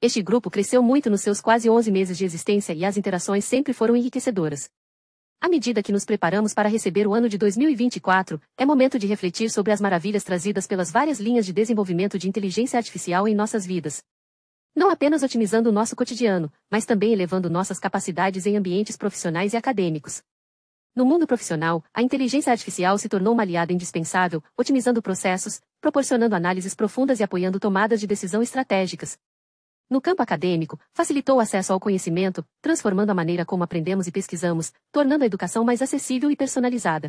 Este grupo cresceu muito nos seus quase 11 meses de existência e as interações sempre foram enriquecedoras. À medida que nos preparamos para receber o ano de 2024, é momento de refletir sobre as maravilhas trazidas pelas várias linhas de desenvolvimento de inteligência artificial em nossas vidas. Não apenas otimizando o nosso cotidiano, mas também elevando nossas capacidades em ambientes profissionais e acadêmicos. No mundo profissional, a inteligência artificial se tornou uma aliada indispensável, otimizando processos, proporcionando análises profundas e apoiando tomadas de decisão estratégicas, no campo acadêmico, facilitou o acesso ao conhecimento, transformando a maneira como aprendemos e pesquisamos, tornando a educação mais acessível e personalizada.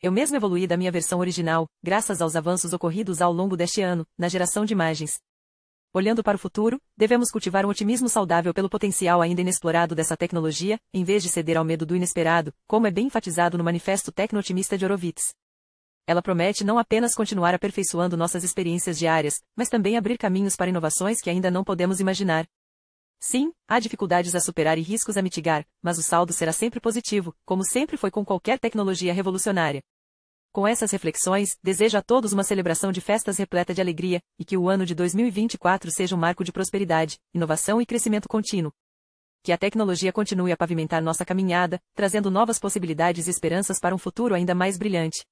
Eu mesmo evoluí da minha versão original, graças aos avanços ocorridos ao longo deste ano, na geração de imagens. Olhando para o futuro, devemos cultivar um otimismo saudável pelo potencial ainda inexplorado dessa tecnologia, em vez de ceder ao medo do inesperado, como é bem enfatizado no Manifesto Tecno-Otimista de Horowitz. Ela promete não apenas continuar aperfeiçoando nossas experiências diárias, mas também abrir caminhos para inovações que ainda não podemos imaginar. Sim, há dificuldades a superar e riscos a mitigar, mas o saldo será sempre positivo, como sempre foi com qualquer tecnologia revolucionária. Com essas reflexões, desejo a todos uma celebração de festas repleta de alegria, e que o ano de 2024 seja um marco de prosperidade, inovação e crescimento contínuo. Que a tecnologia continue a pavimentar nossa caminhada, trazendo novas possibilidades e esperanças para um futuro ainda mais brilhante.